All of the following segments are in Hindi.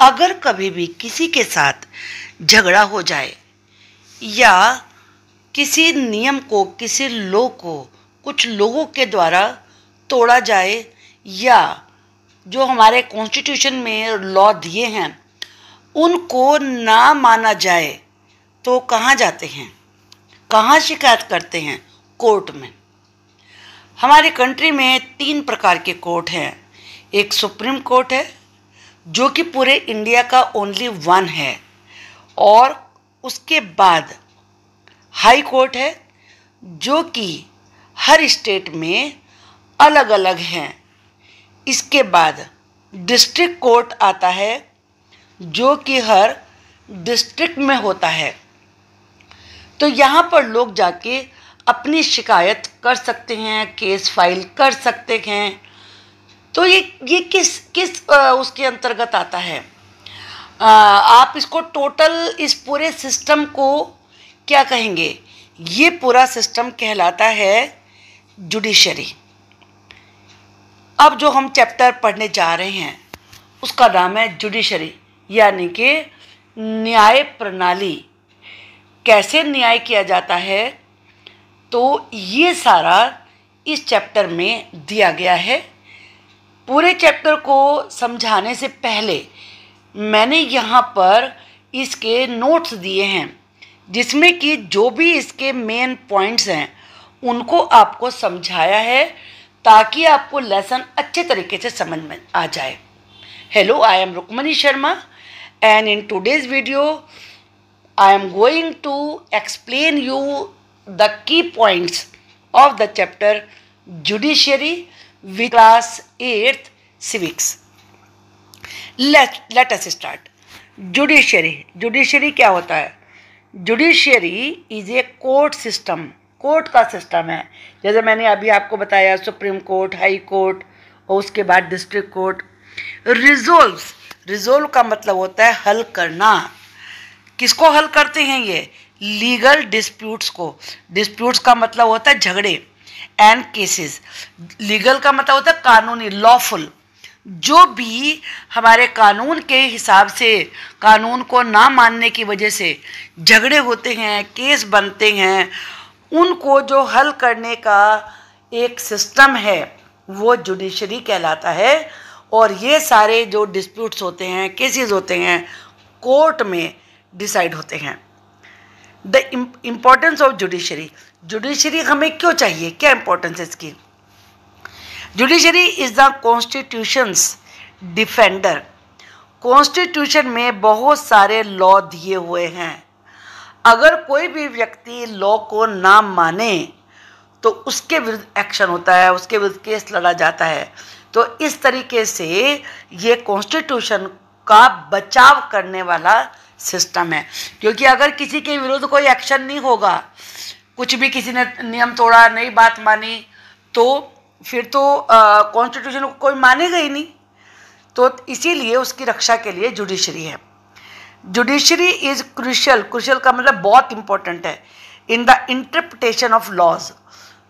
अगर कभी भी किसी के साथ झगड़ा हो जाए या किसी नियम को किसी लो को कुछ लोगों के द्वारा तोड़ा जाए या जो हमारे कॉन्स्टिट्यूशन में लॉ दिए हैं उनको ना माना जाए तो कहाँ जाते हैं कहाँ शिकायत करते हैं कोर्ट में हमारे कंट्री में तीन प्रकार के कोर्ट हैं एक सुप्रीम कोर्ट है जो कि पूरे इंडिया का ओनली वन है और उसके बाद हाई कोर्ट है जो कि हर स्टेट में अलग अलग हैं इसके बाद डिस्ट्रिक्ट कोर्ट आता है जो कि हर डिस्ट्रिक्ट में होता है तो यहाँ पर लोग जाके अपनी शिकायत कर सकते हैं केस फाइल कर सकते हैं तो ये ये किस किस आ, उसके अंतर्गत आता है आ, आप इसको टोटल इस पूरे सिस्टम को क्या कहेंगे ये पूरा सिस्टम कहलाता है जुडिशरी अब जो हम चैप्टर पढ़ने जा रहे हैं उसका नाम है जुडिशरी यानी कि न्याय प्रणाली कैसे न्याय किया जाता है तो ये सारा इस चैप्टर में दिया गया है पूरे चैप्टर को समझाने से पहले मैंने यहाँ पर इसके नोट्स दिए हैं जिसमें कि जो भी इसके मेन पॉइंट्स हैं उनको आपको समझाया है ताकि आपको लेसन अच्छे तरीके से समझ में आ जाए hello I am Rukmani Sharma and in today's video I am going to explain you the key points of the chapter judiciary class eighth 8th let let let start judiciary judiciary क्या होता है judiciary is a court system court का सिस्टम है जैसे मैंने अभी आपको बताया सुप्रीम कोर्ट हाई कोर्ट और उसके बाद डिस्ट्रिक्ट कोर्ट रिजोल्व रिजोल्व का मतलब होता है हल करना किसको हल करते हैं ये लीगल डिस्प्यूट्स को डिस्प्यूट्स का मतलब होता है झगड़े एंड केसेस लीगल का मतलब होता है कानूनी लॉफुल जो भी हमारे कानून के हिसाब से कानून को ना मानने की वजह से झगड़े होते हैं केस बनते हैं उनको जो हल करने का एक सिस्टम है वो जुडिशरी कहलाता है और ये सारे जो डिस्प्यूट्स होते हैं केसेस होते हैं कोर्ट में डिसाइड होते हैं the importance of judiciary judiciary हमें क्यों चाहिए क्या इंपॉर्टेंस है इसकी judiciary is the constitution's defender constitution में बहुत सारे लॉ दिए हुए हैं अगर कोई भी व्यक्ति लॉ को ना माने तो उसके विरुद्ध एक्शन होता है उसके विरुद्ध केस लड़ा जाता है तो इस तरीके से ये कॉन्स्टिट्यूशन का बचाव करने वाला सिस्टम है क्योंकि अगर किसी के विरुद्ध कोई एक्शन नहीं होगा कुछ भी किसी ने नियम तोड़ा नई बात मानी तो फिर तो कॉन्स्टिट्यूशन को कोई मानेगा ही नहीं तो इसीलिए उसकी रक्षा के लिए जुडिशरी है जुडिशरी इज़ क्रिशियल क्रिशियल का मतलब बहुत इम्पोर्टेंट है in the interpretation of laws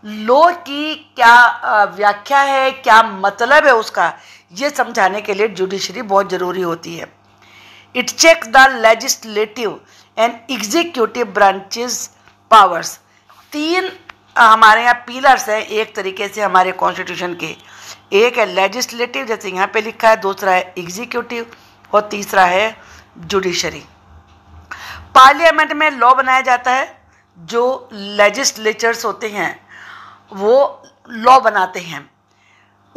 law की क्या व्याख्या है क्या मतलब है उसका ये समझाने के लिए जुडिशरी बहुत ज़रूरी होती है it check the legislative and executive branches powers तीन हमारे यहाँ पिलर्स हैं एक तरीके से हमारे कॉन्स्टिट्यूशन के एक है लेजिस्लेटिव जैसे यहाँ पे लिखा है दूसरा है एग्जीक्यूटिव और तीसरा है जुडिशरी पार्लियामेंट में लॉ बनाया जाता है जो लेजिस्लेचर्स होते हैं वो लॉ बनाते हैं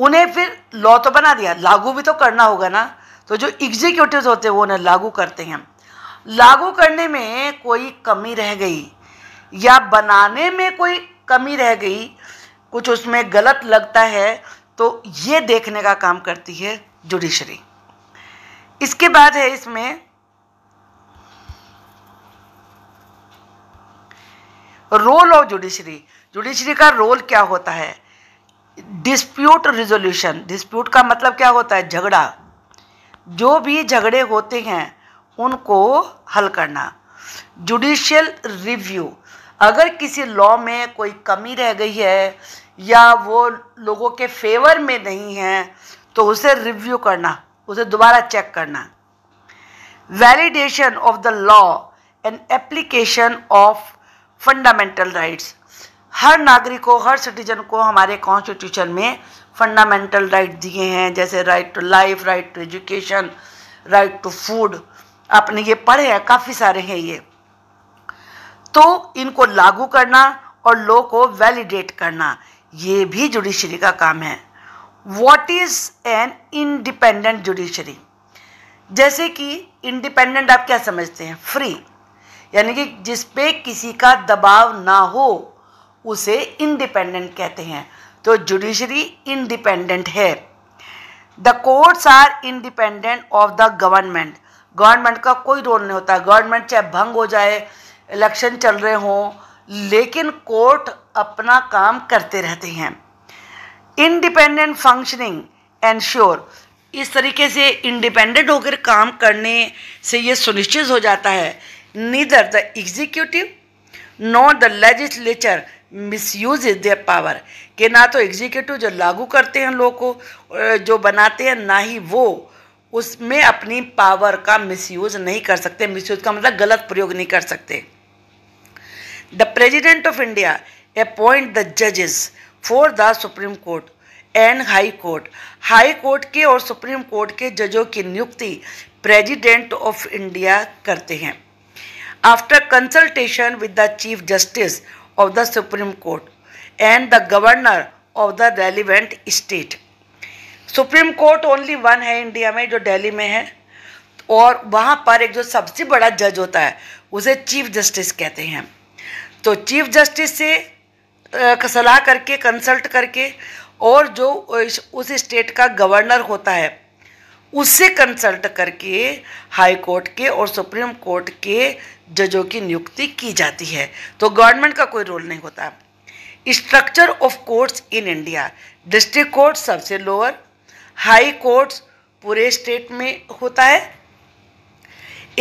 उन्हें फिर लॉ तो बना दिया लागू भी तो करना होगा ना तो जो एग्जीक्यूटिव होते हैं वो उन्हें लागू करते हैं लागू करने में कोई कमी रह गई या बनाने में कोई कमी रह गई कुछ उसमें गलत लगता है तो ये देखने का काम करती है जुडिशरी इसके बाद है इसमें रोल ऑफ जुडिशरी जुडिशरी का रोल क्या होता है डिस्प्यूट रिजोल्यूशन डिस्प्यूट का मतलब क्या होता है झगड़ा जो भी झगड़े होते हैं उनको हल करना जुडिशियल रिव्यू अगर किसी लॉ में कोई कमी रह गई है या वो लोगों के फेवर में नहीं है तो उसे रिव्यू करना उसे दोबारा चेक करना validation of the law and application of fundamental rights हर नागरिक को हर सिटीजन को हमारे कॉन्स्टिट्यूशन में फंडामेंटल राइट दिए हैं जैसे right to life right to education right to food आपने ये पढ़े हैं काफ़ी सारे हैं ये तो इनको लागू करना और लो को वैलिडेट करना ये भी जुडिशरी का काम है what is an independent judiciary जैसे कि इंडिपेंडेंट आप क्या समझते हैं फ्री यानी कि जिस पे किसी का दबाव ना हो उसे इंडिपेंडेंट कहते हैं तो जुडिशरी इंडिपेंडेंट है the courts are independent of the government government का कोई रोल नहीं होता गवर्नमेंट चाहे भंग हो जाए इलेक्शन चल रहे हों लेकिन कोर्ट अपना काम करते रहते हैं इंडिपेंडेंट फंक्शनिंग एनश्योर इस तरीके से इंडिपेंडेंट होकर काम करने से ये सुनिश्चित हो जाता है neither the executive not the legislature misuse their power कि ना तो एग्जीक्यूटिव जो लागू करते हैं लोग को जो बनाते हैं ना ही वो उसमें अपनी पावर का मिसयूज नहीं कर सकते मिसयूज का मतलब गलत प्रयोग नहीं कर सकते the president of India appoint the जजेस for the supreme court and high court high court के और सुप्रीम कोर्ट के जजों की नियुक्ति प्रेजिडेंट ऑफ इंडिया करते हैं after consultation with the chief justice of the supreme court and the governor of the relevant state. Supreme court only one है इंडिया में जो दिल्ली में है और वहाँ पर एक जो सबसे बड़ा जज होता है उसे चीफ जस्टिस कहते हैं तो चीफ जस्टिस से सलाह करके कंसल्ट करके और जो उस स्टेट का गवर्नर होता है उससे कंसल्ट करके हाई कोर्ट के और सुप्रीम कोर्ट के जजों की नियुक्ति की जाती है तो गवर्नमेंट का कोई रोल नहीं होता structure of courts in India district court सबसे लोअर हाई कोर्ट्स पूरे स्टेट में होता है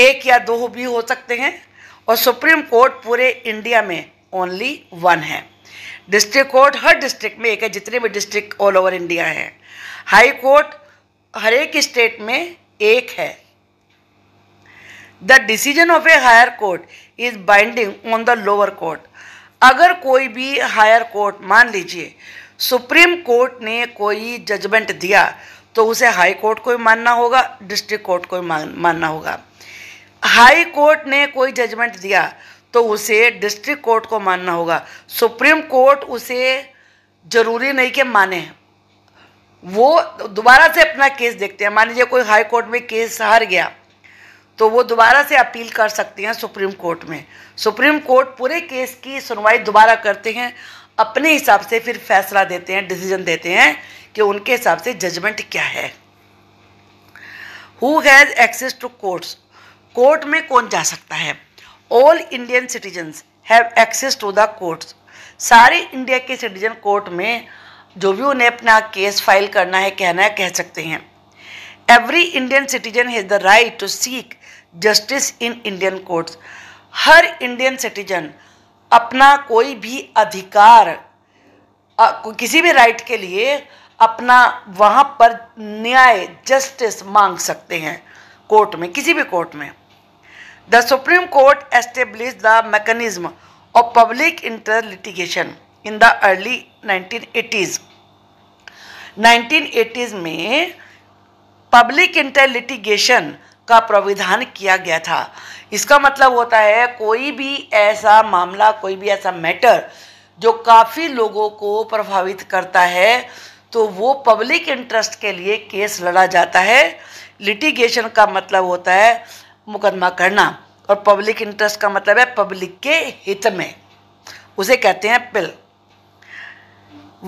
एक या दो भी हो सकते हैं और सुप्रीम कोर्ट पूरे इंडिया में ओनली वन है डिस्ट्रिक्ट कोर्ट हर डिस्ट्रिक्ट में एक है जितने भी डिस्ट्रिक्ट ऑल ओवर इंडिया हैं हाई कोर्ट हर एक स्टेट में एक है the decision of a higher court is binding on the lower court अगर कोई भी हायर कोर्ट मान लीजिए सुप्रीम कोर्ट ने कोई जजमेंट दिया तो उसे हाई कोर्ट को भी मानना होगा डिस्ट्रिक्ट कोर्ट को भी मानना होगा हाई कोर्ट ने कोई जजमेंट दिया तो उसे डिस्ट्रिक्ट कोर्ट को मानना होगा सुप्रीम कोर्ट उसे ज़रूरी नहीं कि माने वो दोबारा से अपना केस देखते हैं मान लीजिए कोई हाई कोर्ट में केस हार गया तो वो दोबारा से अपील कर सकते हैं सुप्रीम कोर्ट में सुप्रीम कोर्ट पूरे केस की सुनवाई दोबारा करते हैं अपने हिसाब से फिर फैसला देते हैं डिसीजन देते हैं कि उनके हिसाब से जजमेंट क्या है who has access to courts court में कौन जा सकता है all Indian citizens have access to the courts सारे इंडिया के सिटीजन कोर्ट में जो भी उन्हें अपना केस फाइल करना है कहना है कह सकते हैं every Indian citizen has the right to seek justice in Indian courts हर इंडियन सिटीजन अपना कोई भी अधिकार किसी भी राइट के लिए अपना वहाँ पर न्याय जस्टिस मांग सकते हैं कोर्ट में किसी भी कोर्ट में the supreme court establish the mechanism of public inter litigation in the early 1980s 1980s में पब्लिक इंटर लिटिगेशन का प्राविधान किया गया था इसका मतलब होता है कोई भी ऐसा मामला कोई भी ऐसा मैटर जो काफ़ी लोगों को प्रभावित करता है तो वो पब्लिक इंटरेस्ट के लिए केस लड़ा जाता है लिटिगेशन का मतलब होता है मुकदमा करना और पब्लिक इंटरेस्ट का मतलब है पब्लिक के हित में उसे कहते हैं PIL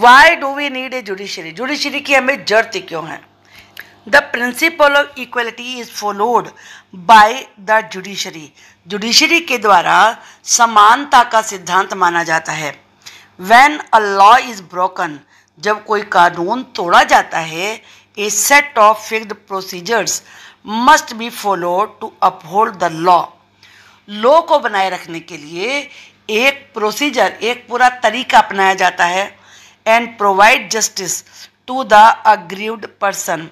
why do we need a judiciary judiciary की हमें जरूरत क्यों है the principle of equality is followed by the judiciary judiciary के द्वारा समानता का सिद्धांत माना जाता है when a law is broken जब कोई कानून तोड़ा जाता है a set of fixed procedures must be follow to uphold the law law को बनाए रखने के लिए एक प्रोसीजर एक पूरा तरीका अपनाया जाता है and provide justice to the aggrieved person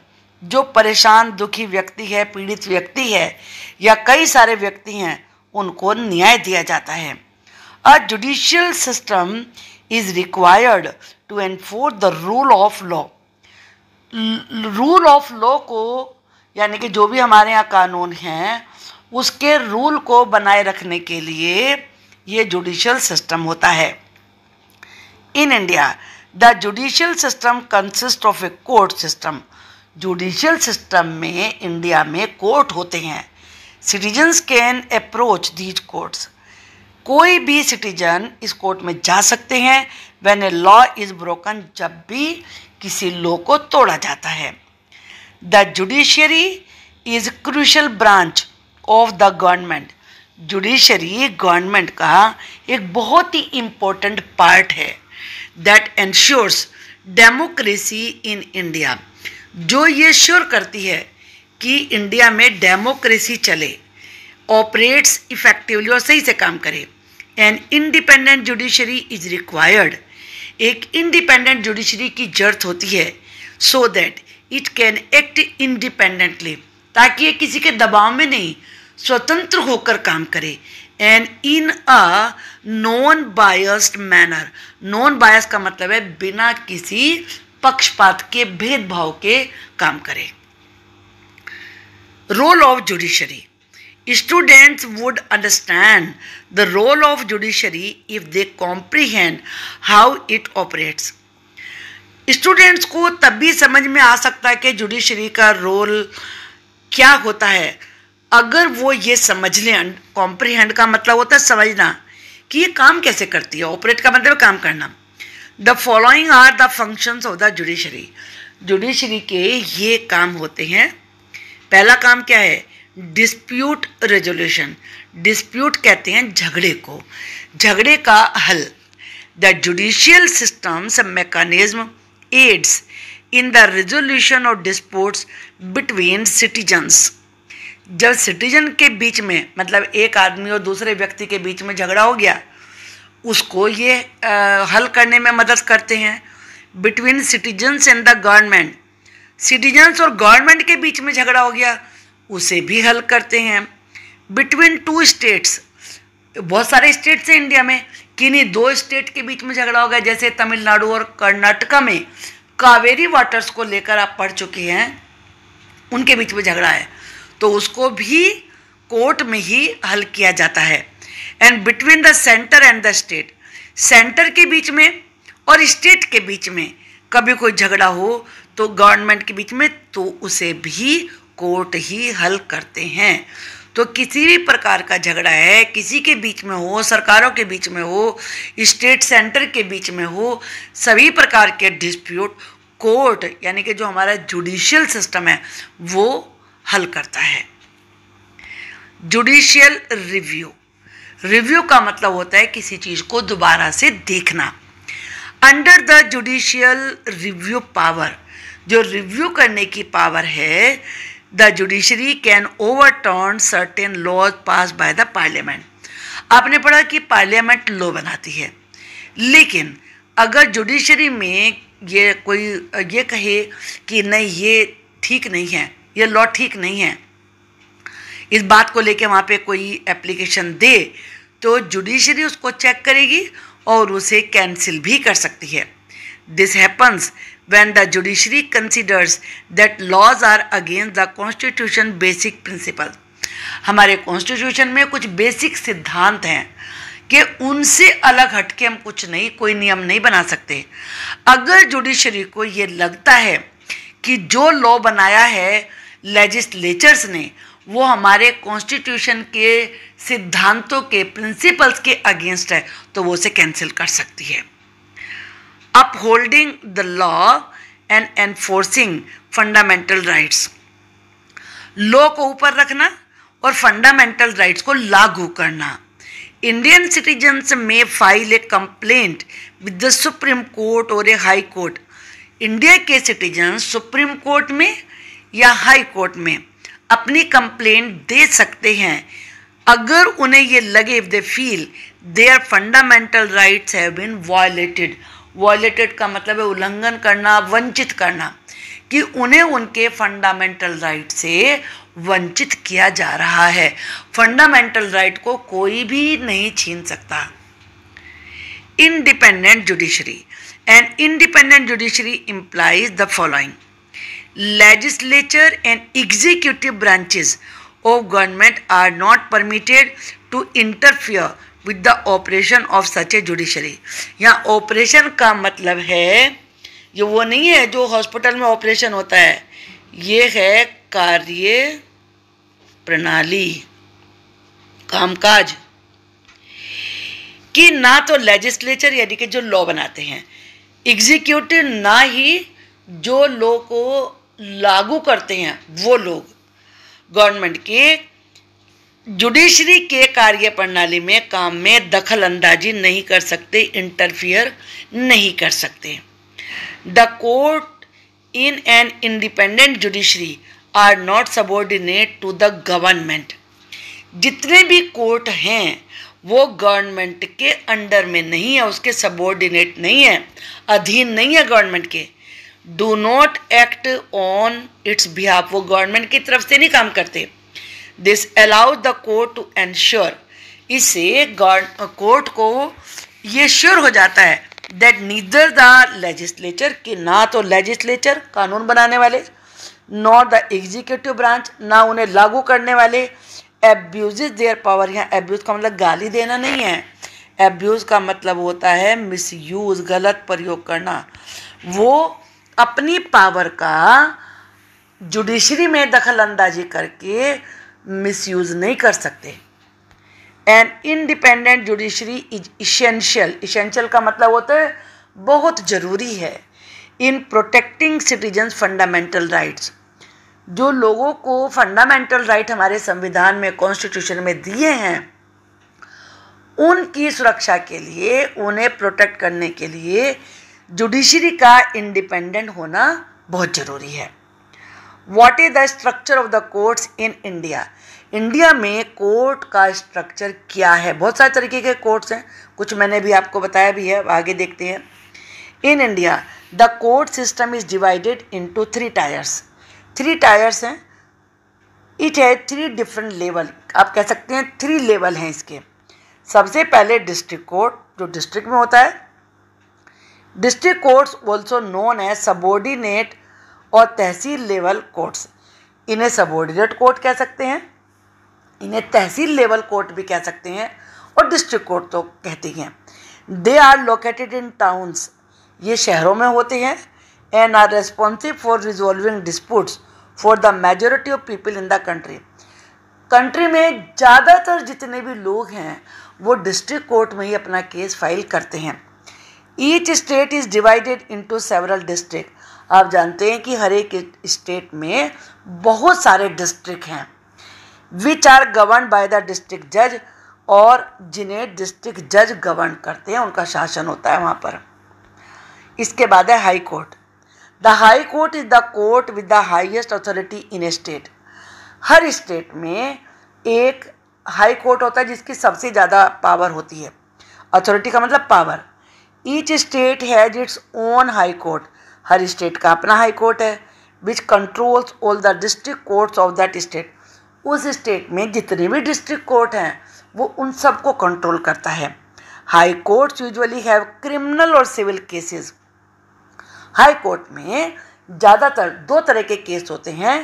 जो परेशान दुखी व्यक्ति है पीड़ित व्यक्ति है या कई सारे व्यक्ति हैं उनको न्याय दिया जाता है a judicial system is required to enforce the rule of law rule of law को यानी कि जो भी हमारे यहाँ कानून हैं उसके रूल को बनाए रखने के लिए ये जुडिशियल सिस्टम होता है in India the judicial system consist of a court system judicial system में इंडिया में कोर्ट होते हैं citizens can approach these courts कोई भी सिटीजन इस कोर्ट में जा सकते हैं when a law is broken जब भी किसी लॉ को तोड़ा जाता है the judiciary is crucial branch of the government judiciary government का एक बहुत ही इम्पोर्टेंट पार्ट है that ensures democracy in India जो ये श्योर करती है कि इंडिया में डेमोक्रेसी चले ऑपरेट्स इफेक्टिवली और सही से काम करे an independent judiciary is required एक इंडिपेंडेंट जुडिशरी की जरूरत होती है so that it can act independently ताकि ये किसी के दबाव में नहीं स्वतंत्र होकर काम करे and in a non biased manner non bias का मतलब है बिना किसी पक्षपात के भेदभाव के काम करें role of judiciary students would understand the role of judiciary if they comprehend how it operates students को तब भी समझ में आ सकता है कि जुडिशरी का रोल क्या होता है अगर वो ये समझ लें कॉम्प्रीहेंड का मतलब होता है समझना कि ये काम कैसे करती है ऑपरेट का मतलब काम करना the following are the functions of the judiciary judiciary के ये काम होते हैं पहला काम क्या है डिस्प्यूट रेजोल्यूशन डिस्प्यूट कहते हैं झगड़े को झगड़े का हल the judicial systems mechanism aids in the resolution of disputes between citizens जब सिटीजन के बीच में मतलब एक आदमी और दूसरे व्यक्ति के बीच में झगड़ा हो गया उसको ये आ, हल करने में मदद करते हैं between citizens and the government citizens और गवर्नमेंट के बीच में झगड़ा हो गया उसे भी हल करते हैं बिटवीन टू स्टेट्स बहुत सारे स्टेट्स हैं इंडिया में किन्हीं दो स्टेट के बीच में झगड़ा हो गया जैसे तमिलनाडु और कर्नाटका में कावेरी वाटर्स को लेकर आप पढ़ चुके हैं उनके बीच में झगड़ा है तो उसको भी कोर्ट में ही हल किया जाता है and between the centre and the state centre के बीच में और स्टेट के बीच में कभी कोई झगड़ा हो तो गवर्नमेंट के बीच में तो उसे भी कोर्ट ही हल करते हैं तो किसी भी प्रकार का झगड़ा है किसी के बीच में हो सरकारों के बीच में हो स्टेट सेंटर के बीच में हो सभी प्रकार के डिस्प्यूट कोर्ट यानी कि जो हमारा जुडिशियल सिस्टम है वो हल करता है जुडिशियल रिव्यू रिव्यू का मतलब होता है किसी चीज़ को दोबारा से देखना under the judicial review power जो रिव्यू करने की पावर है the judiciary can overturn certain laws pass by the parliament आपने पढ़ा कि पार्लियामेंट लॉ बनाती है लेकिन अगर जुडिशरी में ये कोई ये कहे कि नहीं ये ठीक नहीं है ये लॉ ठीक नहीं है इस बात को लेके वहाँ पे कोई एप्लीकेशन दे तो जुडिशरी उसको चेक करेगी और उसे कैंसिल भी कर सकती है this happens when the judiciary considers that laws are against the constitution basic principle हमारे कॉन्स्टिट्यूशन में कुछ बेसिक सिद्धांत हैं कि उनसे अलग हटके हम कुछ नहीं कोई नियम नहीं बना सकते अगर जुडिशरी को ये लगता है कि जो लॉ बनाया है लेजिस्लेचर्स ने वो हमारे कॉन्स्टिट्यूशन के सिद्धांतों के प्रिंसिपल्स के अगेंस्ट है तो वो उसे कैंसिल कर सकती है upholding the law and enforcing fundamental rights law को ऊपर रखना और फंडामेंटल राइट्स को लागू करना Indian citizens may file a complaint with the supreme court और ए हाई कोर्ट इंडिया के सिटीजन सुप्रीम कोर्ट में या हाई कोर्ट में अपनी कंप्लेंट दे सकते हैं अगर उन्हें ये लगे if they feel their fundamental rights have been violated का मतलब है उल्लंघन करना वंचित करना कि उन्हें उनके फंडामेंटल राइट से वंचित किया जा रहा है फंडामेंटल राइट को कोई भी नहीं छीन सकता independent judiciary and independent judiciary implies the following legislature and executive branches of government are not permitted to interfere with the operation of such a judiciary यहाँ ऑपरेशन का मतलब है ये वो नहीं है जो हॉस्पिटल में ऑपरेशन होता है ये है कार्य प्रणाली कामकाज कि ना तो लेजिस्लेचर यानी कि जो लॉ बनाते हैं एग्जीक्यूटिव ना ही जो लॉ को लागू करते हैं वो लोग गवर्नमेंट के जुडिशरी के कार्य प्रणाली में काम में दखल अंदाजी नहीं कर सकते इंटरफियर नहीं कर सकते the court in an independent judiciary are not subordinate to the government जितने भी कोर्ट हैं वो गवर्नमेंट के अंडर में नहीं है उसके सबोर्डिनेट नहीं है अधीन नहीं है गवर्नमेंट के do not act on its behalf वो गवर्नमेंट की तरफ से नहीं काम करते this allow the court to ensure इससे कोर्ट को ये श्योर हो जाता है दैट नीदर द लेजिस्लेचर कि ना तो लेजिस्लेचर कानून बनाने वाले नॉट द एग्जीक्यूटिव ब्रांच ना उन्हें लागू करने वाले एब्यूज देयर पावर यहाँ एब्यूज़ का मतलब गाली देना नहीं है एब्यूज़ का मतलब होता है मिसयूज़ गलत प्रयोग करना वो अपनी पावर का जुडिशरी में दखल अंदाजी करके मिसयूज नहीं कर सकते an independent judiciary is essential essential का मतलब होता है बहुत ज़रूरी है in protecting citizen fundamental rights जो लोगों को फंडामेंटल राइट हमारे संविधान में कॉन्स्टिट्यूशन में दिए हैं उनकी सुरक्षा के लिए उन्हें प्रोटेक्ट करने के लिए जुडिशरी का इंडिपेंडेंट होना बहुत ज़रूरी है what is the structure of the courts in India India में कोर्ट का स्ट्रक्चर क्या है बहुत सारे तरीके के कोर्ट्स हैं कुछ मैंने भी आपको बताया भी है आगे देखते हैं in India the court system is divided into three tiers three tiers हैं इट है थ्री डिफरेंट लेवल आप कह सकते हैं थ्री लेवल हैं इसके सबसे पहले डिस्ट्रिक्ट कोर्ट जो डिस्ट्रिक्ट में होता है डिस्ट्रिक्ट कोर्ट्स ऑल्सो नोन है सबोर्डिनेट और तहसील लेवल कोर्ट्स इन्हें सबोर्डिनेट कोर्ट कह सकते हैं इन्हें तहसील लेवल कोर्ट भी कह सकते हैं और डिस्ट्रिक्ट कोर्ट तो कहती हैं they are located in towns ये शहरों में होते हैं and are responsive for resolving disputes for the majority of people in the country country में ज़्यादातर जितने भी लोग हैं वो डिस्ट्रिक्ट कोर्ट में ही अपना केस फाइल करते हैं each state is divided into several district आप जानते हैं कि हर एक स्टेट में बहुत सारे डिस्ट्रिक्ट हैं which are govern by the district जज और जिन्हें डिस्ट्रिक्ट जज गवर्न करते हैं उनका शासन होता है वहाँ पर इसके बाद है high court the high court is the court with the highest authority in a state हर स्टेट में एक हाई कोर्ट होता है जिसकी सबसे ज़्यादा पावर होती है अथॉरिटी का मतलब power each state has its own high court हर स्टेट का अपना हाई कोर्ट है which controls all the district courts of that state उस स्टेट में जितने भी डिस्ट्रिक्ट कोर्ट हैं वो उन सबको कंट्रोल करता है high courts usually have criminal और सिविल केसेस हाई कोर्ट में ज़्यादातर दो तरह के केस होते हैं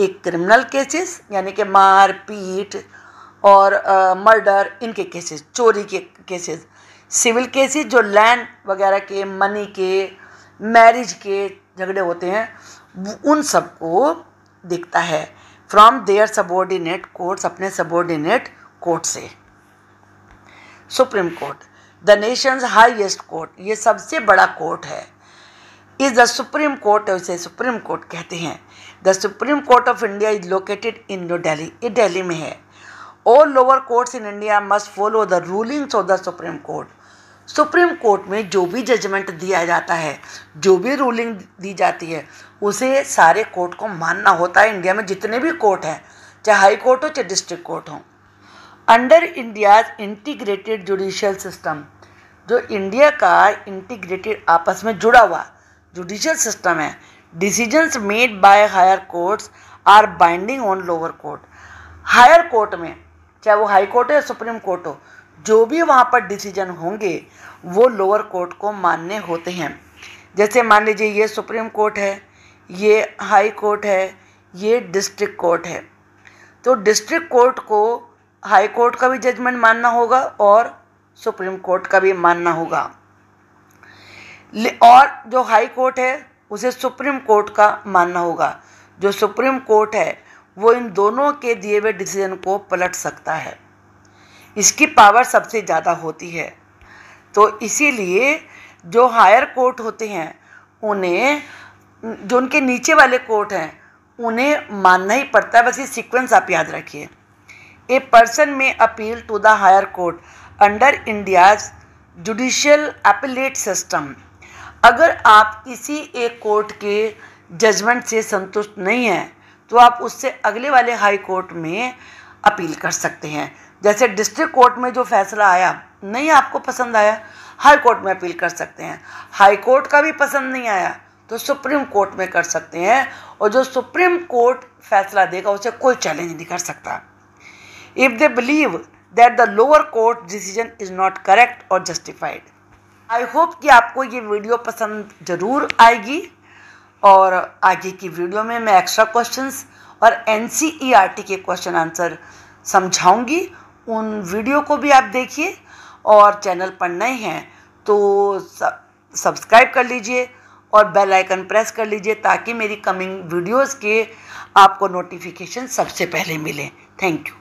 एक क्रिमिनल केसेस यानी कि मार पीट और मर्डर uh, इनके केसेस चोरी के केसेस सिविल केसेस जो लैंड वगैरह के मनी के मैरिज के झगड़े होते हैं उन सबको दिखता है फ्रॉम देयर सबॉर्डिनेट कोर्ट्स अपने सबॉर्डिनेट कोर्ट से supreme court the nation's highest court ये सबसे बड़ा कोर्ट है इज द सुप्रीम कोर्ट उसे सुप्रीम कोर्ट कहते हैं the supreme court of India is located in New Delhi ये डेली में है all lower courts in India must follow the rulings of the supreme court supreme court में जो भी जजमेंट दिया जाता है जो भी रूलिंग दी जाती है उसे सारे कोर्ट को मानना होता है इंडिया में जितने भी कोर्ट हैं चाहे हाई कोर्ट हो चाहे डिस्ट्रिक्ट कोर्ट हो under India's integrated judicial system जो इंडिया का इंटीग्रेटेड आपस में जुड़ा हुआ जुडिशियल सिस्टम है decisions made by higher courts are binding on lower court higher court में चाहे वो हाई कोर्ट हो या सुप्रीम कोर्ट हो जो भी वहाँ पर डिसीजन होंगे वो लोअर कोर्ट को मानने होते हैं जैसे मान लीजिए ये सुप्रीम कोर्ट है ये हाई कोर्ट है ये डिस्ट्रिक्ट कोर्ट है तो डिस्ट्रिक्ट कोर्ट को हाई कोर्ट का भी जजमेंट मानना होगा और सुप्रीम कोर्ट का भी मानना होगा और जो हाई कोर्ट है उसे सुप्रीम कोर्ट का मानना होगा जो सुप्रीम कोर्ट है वो इन दोनों के दिए हुए डिसीजन को पलट सकता है इसकी पावर सबसे ज़्यादा होती है तो इसीलिए जो हायर कोर्ट होते हैं उन्हें जो उनके नीचे वाले कोर्ट हैं उन्हें मानना ही पड़ता है बस ये सीक्वेंस आप याद रखिए a person may appeal to the higher court under India's judicial appellate system अगर आप किसी एक कोर्ट के जजमेंट से संतुष्ट नहीं हैं तो आप उससे अगले वाले हाई कोर्ट में अपील कर सकते हैं जैसे डिस्ट्रिक्ट कोर्ट में जो फैसला आया नहीं आपको पसंद आया हाई कोर्ट में अपील कर सकते हैं हाई कोर्ट का भी पसंद नहीं आया तो सुप्रीम कोर्ट में कर सकते हैं और जो सुप्रीम कोर्ट फैसला देगा उसे कोई चैलेंज नहीं कर सकता if they believe that the lower court decision is not correct और जस्टिफाइड आई होप कि आपको ये वीडियो पसंद ज़रूर आएगी और आगे की वीडियो में मैं एक्स्ट्रा क्वेश्चंस और एन e के क्वेश्चन आंसर समझाऊंगी उन वीडियो को भी आप देखिए और चैनल पर नए हैं तो सब्सक्राइब कर लीजिए और बेल आइकन प्रेस कर लीजिए ताकि मेरी कमिंग वीडियोस के आपको नोटिफिकेशन सबसे पहले मिले थैंक यू